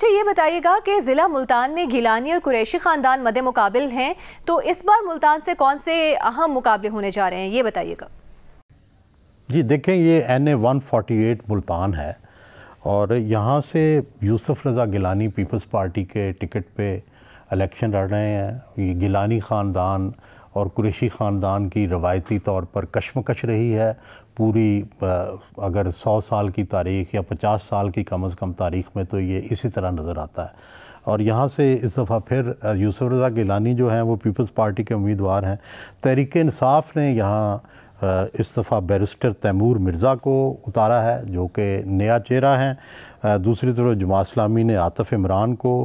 अच्छा ये बताइएगा कि ज़िला मुल्तान में गिलानी और कुरैशी ख़ानदान मद मुकाबल हैं तो इस बार मुल्तान से कौन से अहम मुकाबले होने जा रहे हैं ये बताइएगा जी देखें ये N A one forty eight Multan है और यहाँ से यूसुफ रज़ा गिलानी पीपल्स पार्टी के टिकट पे इलेक्शन लड़ रहे हैं ये गिलानी ख़ानदान और कुरेशी ख़ानदान की रवायती तौर पर कशमकश रही है पूरी अगर 100 साल की तारीख या 50 साल की कम अज़ कम तारीख में तो ये इसी तरह नज़र आता है और यहाँ से इस दफ़ा फिर यूसुफ रज़ा गिलानी जो हैं वो पीपल्स पार्टी के उम्मीदवार हैं तहरीक इंसाफ ने यहाँ इस दफ़ा बैरिस्टर तैमूर मिर्ज़ा को उतारा है जो कि नया चेहरा हैं दूसरी तरफ इस्लामी ने आतफ़ इमरान को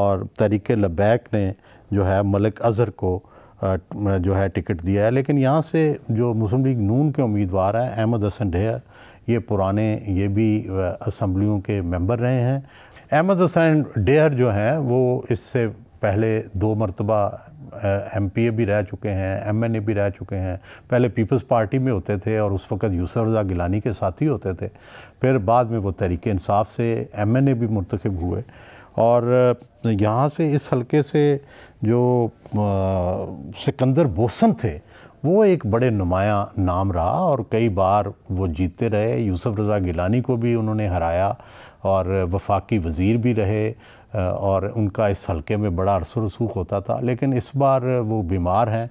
और तहरीक लबैक ने जो है मलिक अज़हर को અ મેં જો હે ટિકિટ દિયા હે લેકિન યહાં સે જો મુસલિમ લીગ નોન કે ઉમેદવાર હૈ અહેમદ અસન દેયર યે પુરાને યે ભી એસેમ્બલીઓ કે મેમ્બર રહે હે હૈ અહેમદ અસન દેયર જો હે વો ઇસસે પહેલે દો મરતબા એમપી એ ભી રહે ચુકે હે એમએનએ ભી રહે ચુકે હે પહેલે પીપલ્સ પાર્ટી મે હોતે થે ઓર ઉસ વક્ત યુસર ઝા ગિલانی કે સાથી હોતે થે ફિર બાદ મે વો તરીક ઇન્સાફ સે એમએનએ ભી મુરતકિબ હુએ और यहाँ से इस हलके से जो सिकंदर बोसन थे वो एक बड़े नुमाया नाम रहा और कई बार वो जीतते रहे यूसुफ रज़ा गिलानी को भी उन्होंने हराया और वफाकी वज़ीर भी रहे और उनका इस हलके में बड़ा अरसर रसूख होता था लेकिन इस बार वो बीमार हैं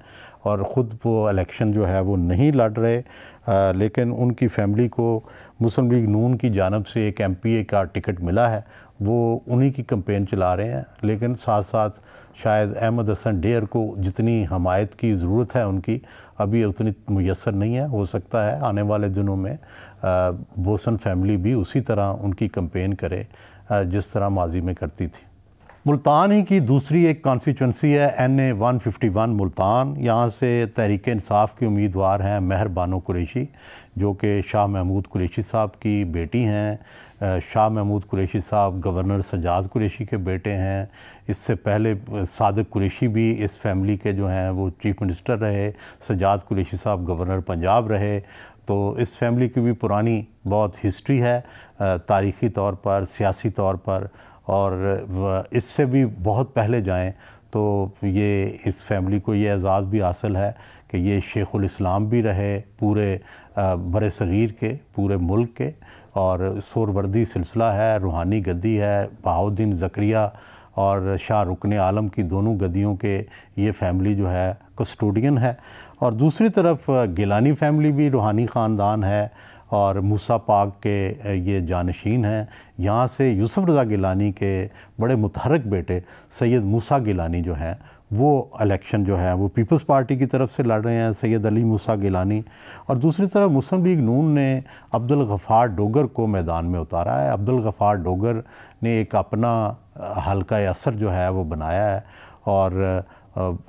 और ख़ुद वो इलेक्शन जो है वो नहीं लड़ रहे आ, लेकिन उनकी फैमिली को मुस्लिम लीग नून की जानब से एक एम पी ए का टिकट मिला है वो उन्हीं की कंपेन चला रहे हैं लेकिन साथ साथ शायद अहमद हसन डेयर को जितनी हमायत की ज़रूरत है उनकी अभी उतनी मैसर नहीं है हो सकता है आने वाले दिनों में बोसन फैमिली भी उसी तरह उनकी कंपेन करे जिस तरह माजी में करती थी मुल्तान ही की दूसरी एक कॉन्स्टिट्यूंसी है N A one fifty one Multan यहाँ से तहरीक इंसाफ के उम्मीदवार हैं मेहरबानो बानो कुरेशी जो कि शाह महमूद कुरेशी साहब की बेटी हैं शाह महमूद कुरेशी साहब गवर्नर सजाद कुरेशी के बेटे हैं इससे पहले सादक कुरेशी भी इस फैमिली के जो हैं वो चीफ मिनिस्टर रहे सजाद कुरेशी साहब गवर्नर पंजाब रहे तो इस फैमिली की भी पुरानी बहुत हिस्ट्री है तारीखी तौर पर सियासी तौर पर और इससे भी बहुत पहले जाएं तो ये इस फैमिली को ये एजाज़ भी हासिल है कि ये शेख़ुलस्लाम भी रहे पूरे बर सग़ीर के पूरे मुल्क के और शोरवर्दी सिलसिला है रूहानी गद्दी है बहाउद्दीन ज़क्रिया और शाह रुकन आलम की दोनों गदियों के ये फैमिली जो है कस्टोडियन है और दूसरी तरफ गिलानी फैमिली भी रूहानी ख़ानदान है और मूसा पाक के ये जानशीन हैं यहाँ से यूसुफ रज़ा गिलानी के बड़े मुतहरक बेटे सैयद मूसा गिलानी जो हैं वो इलेक्शन जो है वो पीपल्स पार्टी की तरफ से लड़ रहे हैं सैयद अली मूसा गिलानी और दूसरी तरफ मुस्लिम लीग नून ने अब्दुल गफ़ार डोगर को मैदान में उतारा है अब्दुल गफ़ार डोगर ने एक अपना हल्का असर जो है वो बनाया है और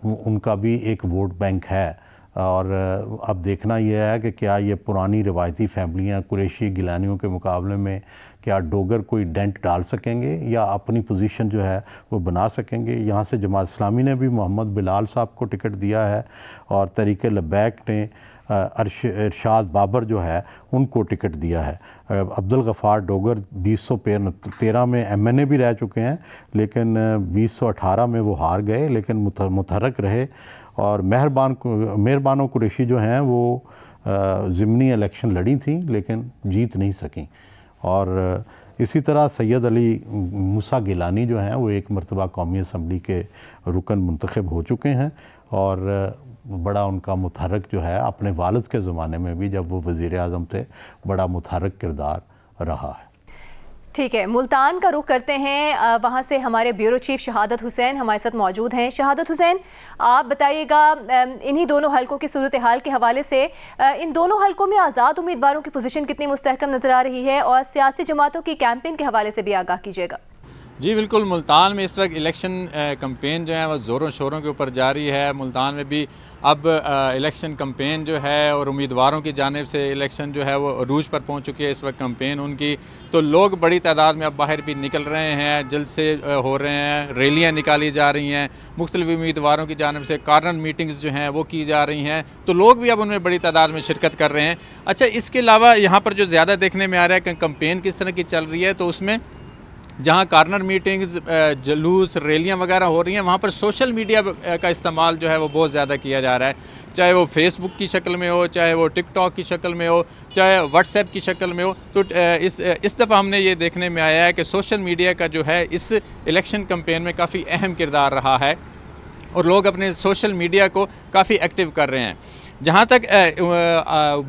उनका भी एक वोट बैंक है और अब देखना यह है कि क्या ये पुरानी रिवायती फैमिलियाँ कुरेशी गिलानियों के मुकाबले में क्या डोगर कोई डेंट डाल सकेंगे या अपनी पोजीशन जो है वो बना सकेंगे यहाँ से जमात इस्लामी ने भी मोहम्मद बिलाल साहब को टिकट दिया है और तरीके लबैक ने अरश इरशाद बाबर जो है उनको टिकट दिया है अब्दुल गफ़ार डोगर बीस सौ तेरह में एम एन ए भी रह चुके हैं लेकिन बीस सौ अठारह में वो हार गए लेकिन मुतहरक रहे और मेहरबान मेहरबानो कुरेशी जो हैं वो ज़मनी इलेक्शन लड़ी थी लेकिन जीत नहीं सकें और इसी तरह सैयद अली मूसा गिलानी जो हैं वो एक मरतबा कौमी असम्बली के रुकन मंतखब हो चुके हैं और बड़ा उनका मुतहरक जो है अपने वालद के ज़माने में भी जब वो वज़ी अजम थे बड़ा मुतहरक किरदार रहा है ठीक है मुल्तान का रुख करते हैं वहाँ से हमारे ब्यूरो चीफ शहादत हुसैन हमारे साथ मौजूद हैं शहादत हुसैन आप बताइएगा इन्हीं दोनों हलकों की सूरत हाल के हवाले से इन दोनों हलकों में आज़ाद उम्मीदवारों की पोजीशन कितनी मुस्तकम नज़र आ रही है और सियासी जमातों की कैंपेन के हवाले से भी आगाह कीजिएगा जी बिल्कुल मुल्तान में इस वक्त इलेक्शन कम्पेन जो है वह ज़ोरों शोरों के ऊपर जारी है मुल्तान में भी अब इलेक्शन कम्पेन जो है और उम्मीदवारों की जानब से इलेक्शन जो है वो अरूज पर पहुंच चुकी है इस वक्त कम्पेन उनकी तो लोग बड़ी तादाद में अब बाहर भी निकल रहे हैं जलसे हो रहे हैं रैलियाँ निकाली जा रही हैं मुख्तलिफ उम्मीदवारों की जानब से कारन मीटिंग्स जो हैं वो की जा रही हैं तो लोग भी अब उनमें बड़ी तादाद में शिरकत कर रहे हैं अच्छा इसके अलावा यहाँ पर जो ज़्यादा देखने में आ रहा है कि कम्पेन किस तरह की चल रही है तो उसमें जहाँ कार्नर मीटिंग्स जुलूस रैलियाँ वगैरह हो रही हैं वहाँ पर सोशल मीडिया का इस्तेमाल जो है वो बहुत ज़्यादा किया जा रहा है चाहे वो फेसबुक की शक्ल में हो चाहे वो टिकटॉक की शक्ल में हो चाहे व्हाट्सएप की शक्ल में हो तो इस इस दफ़ा हमने ये देखने में आया है कि सोशल मीडिया का जो है इस इलेक्शन कम्पेन में काफ़ी अहम किरदार रहा है और लोग अपने सोशल मीडिया को काफ़ी एक्टिव कर रहे हैं जहाँ तक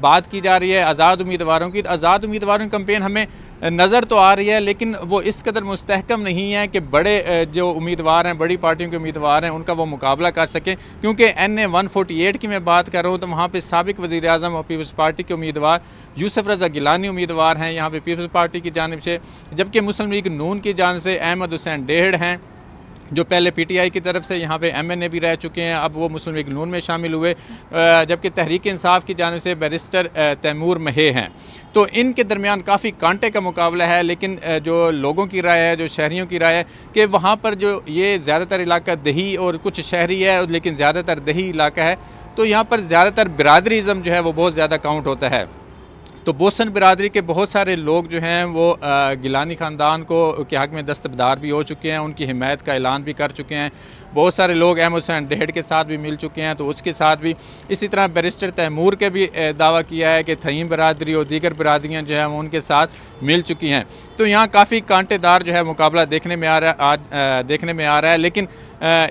बात की जा रही है आज़ाद उम्मीदवारों की तो आज़ाद उम्मीदवारों की कम्पेन हमें नज़र तो आ रही है लेकिन वो इस कदर मुस्तकम नहीं है कि बड़े जो उम्मीदवार हैं बड़ी पार्टियों के उम्मीदवार हैं उनका वो मुकाबला कर सकें क्योंकि N A one forty eight की मैं बात कर रहा हूँ तो वहाँ पर सबक वजी अजम और पीपल्स पार्टी के उम्मीदवार यूसफ रजा गिलानी उम्मीदवार हैं यहाँ पर पीपल्स पार्टी की जानब से जबकि मुस्लिम लीग नून की जानब से अहमद हुसैन डेहड हैं जो पहले पीटीआई की तरफ से यहाँ पे एमएनए भी रह चुके हैं अब वो मुस्लिम लीग नून में शामिल हुए जबकि तहरीक इंसाफ की जानब से बैरिस्टर तैमूर महे हैं तो इनके दरमियान काफ़ी कांटे का मुकाबला है लेकिन जो लोगों की राय है जो शहरीों की राय है कि वहाँ पर जो ये ज़्यादातर इलाका दही और कुछ शहरी है लेकिन ज़्यादातर दही इलाका है तो यहाँ पर ज़्यादातर बरदरीज़म जो है वो बहुत ज़्यादा काउंट होता है तो बोसन बरदरी के बहुत सारे लोग जो हैं वो गिलानी ख़ानदान को के हक़ में दस्तबदार भी हो चुके हैं उनकी हिमायत का ऐलान भी कर चुके हैं बहुत सारे लोग अहम हुसैन डेहड के साथ भी मिल चुके हैं तो उसके साथ भी इसी तरह बैरिस्टर तैमूर के भी दावा किया है कि थीम बरदरी और दीगर बरदरियाँ जो हैं वो उनके साथ मिल चुकी हैं तो यहाँ काफ़ी कांटेदार जो है मुकाबला देखने में आ रहा है आज देखने में आ रहा है लेकिन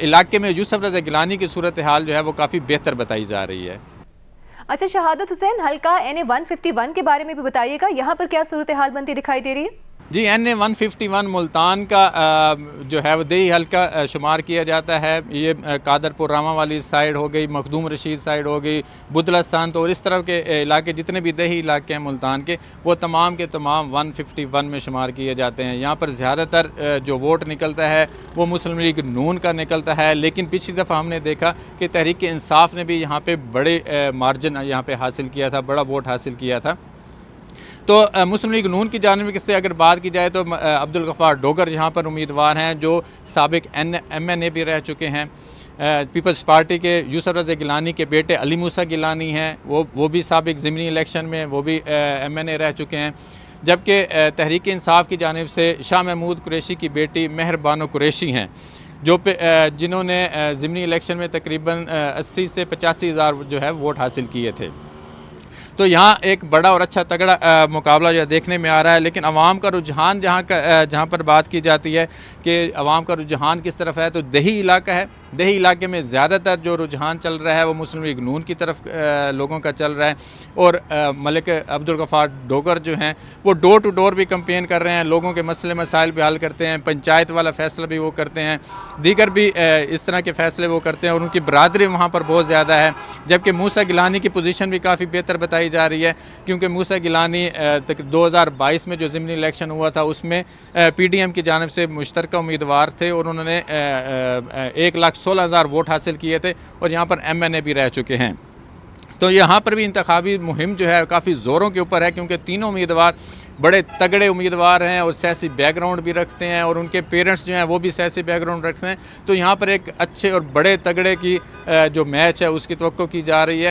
इलाके में यूसफ रजा गिलानी की सूरत हाल जो है वो काफ़ी बेहतर बताई जा रही है अच्छा शहादत हुसैन हल्का एन ए के बारे में भी बताइएगा यहाँ पर क्या सूरत हाल बनती दिखाई दे रही है जी N A one fifty one Multan का जो है वो दही हल्का शुमार किया जाता है ये कादरपुर रामा वाली साइड हो गई मखदूम रशीद साइड हो गई बुदला संत और इस तरह के इलाके जितने भी दही इलाके हैं मुल्तान के वो तमाम के तमाम वन फिफ्टी वन में शुमार किए जाते हैं यहाँ पर ज़्यादातर जो वोट निकलता है वो मुस्लिम लीग नून का निकलता है लेकिन पिछली दफ़ा हमने देखा कि तहरीक इंसाफ ने भी यहाँ पर बड़े मार्जिन यहाँ पर हासिल किया था बड़ा वोट हासिल किया था तो मुस्लिम लीग नून की जानब से अगर बात की जाए तो अब्दुल गफ़ार डोगर यहाँ पर उम्मीदवार हैं जो सबक एन एम एन ए भी रह चुके हैं पीपल्स पार्टी के यूसर रज़ गिलानी के बेटे अली मूसा गिलानी हैं वो वो भी सबक ज़मीनी इलेक्शन में वो भी एम एन ए रह चुके हैं जबकि तहरीक इंसाफ की जानब से शाह महमूद कुरेशी की बेटी मेहरबानो कुरेशी हैं जो जिन्होंने ज़मीनी इलेक्शन में तकरीबन अस्सी से पचासी हज़ार जो है वोट हासिल किए थे तो यहाँ एक बड़ा और अच्छा तगड़ा मुकाबला जो देखने में आ रहा है लेकिन आवाम का रुझान जहाँ का जहाँ पर बात की जाती है कि आवाम का रुझान किस तरफ है तो दही इलाका है दही इलाके में ज़्यादातर जो रुझान चल रहा है वो मुस्लिम लीग नून की तरफ लोगों का चल रहा है और मलिक अब्दुल गफ़ार डोगर जो हैं वो डोर टू डोर भी कम्पेन कर रहे हैं लोगों के मसले मसाइल भी हल करते हैं पंचायत वाला फ़ैसला भी वो करते हैं दीगर भी इस तरह के फ़ैसले वो करते हैं और उनकी बरदरी वहाँ पर बहुत ज़्यादा है जबकि मूसा गिलानी की पोजीशन भी काफ़ी बेहतर बताई जा रही है क्योंकि मूसा गिलानी तक बाईस में जो ज़मनी इलेक्शन हुआ था उसमें पी डी एम की जानब से मुश्तरक उम्मीदवार थे और उन्होंने एक लाख सोलह हज़ार वोट हासिल किए थे और यहाँ पर एम भी रह चुके हैं तो यहाँ पर भी इंतबी मुहिम जो है काफ़ी ज़ोरों के ऊपर है क्योंकि तीनों उम्मीदवार बड़े तगड़े उम्मीदवार हैं और सियासी बैकग्राउंड भी रखते हैं और उनके पेरेंट्स जो हैं वो भी सियासी बैकग्राउंड रखते हैं तो यहाँ पर एक अच्छे और बड़े तगड़े की जो मैच है उसकी तो की जा रही है